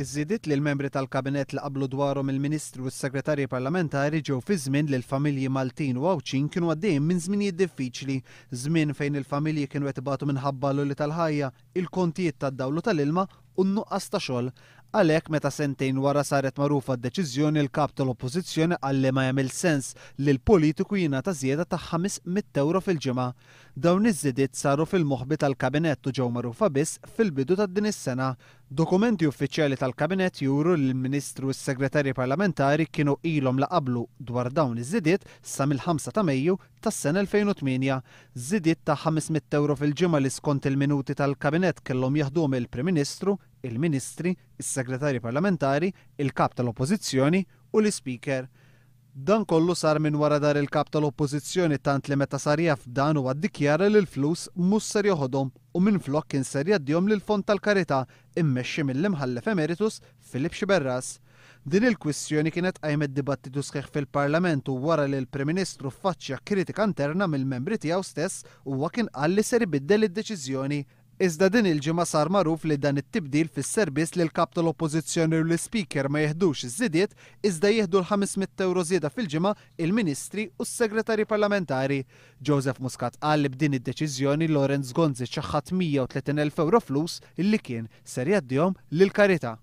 Iżidit li l-membri tal-kabinet li qablu dwarhom il-Ministru u s-Segretarji Parlamentari ġew fi żmien li l-familji Maltin u Awċin kienu għaddejjem minn żminijiet diffiċli, żmien fejn il-familji kienu qed ibatu minħabba l uli tal-ħajja, il-kontijiet tad-dawlu tal-ilma u n-nuqqas ta' xogħol Għalek meta sentejn wara saret marufa d-deċizjoni l-kap tal-oppozizjoni għalli ma jagħmel sens li l-politiku jina ta' zjeda ta' 500 euro fil-ġimgħa. Dawn iż-żidiet saru fil-moħbi tal-kabinett u ġew marufa biss fil-bidu ta' din is-sena. Dokumenti uffiċjali tal-kabinett juru l-Ministru u s-Segretarji Parlamentari kienu ilhom la qablu dwar dawn iż-żidiet sa mill-5 ta' Mejju tas-sena 2008. Żidiet ta' 500 euro fil-ġimgħa li skont il-minuti tal-kabinett kellhom jaħdum il-Prim Ministru il-ministri, il-segretari parlamentari, il-kap tal-oppozizjoni u l-speaker. Dan kollu sar minn wara dar il-kap tal-oppozizjoni tant li meta sar jaf dan u għaddikjara li l-flus mus ser joħodhom u minn flok kien ser li l fond tal-karità immexxi mill-imħallef emeritus Filip Xiberras. Din il-kwistjoni kienet qajmet dibattitu sħiħ fil-Parlament u wara li l-Prim Ministru faċċja kritika interna mill-membri tiegħu stess huwa kien qal li ser ibiddel id-deċiżjoni Iżda din il-ġimgħa sar magħruf li dan it-tibdil fis-servizz lil l-kap tal-Oppożizzjoni u l-Speaker ma jeħdux iż-żidiet iżda jieħdu l-500 euro żieda fil-ġimgħa il-Ministri u s segretarji Parlamentari. Joseph Muscat qal li b'din id-deċiżjoni Lorenz Gonzi ċaħħat 130 euro flus illi kien ser jgħaddihom lil karità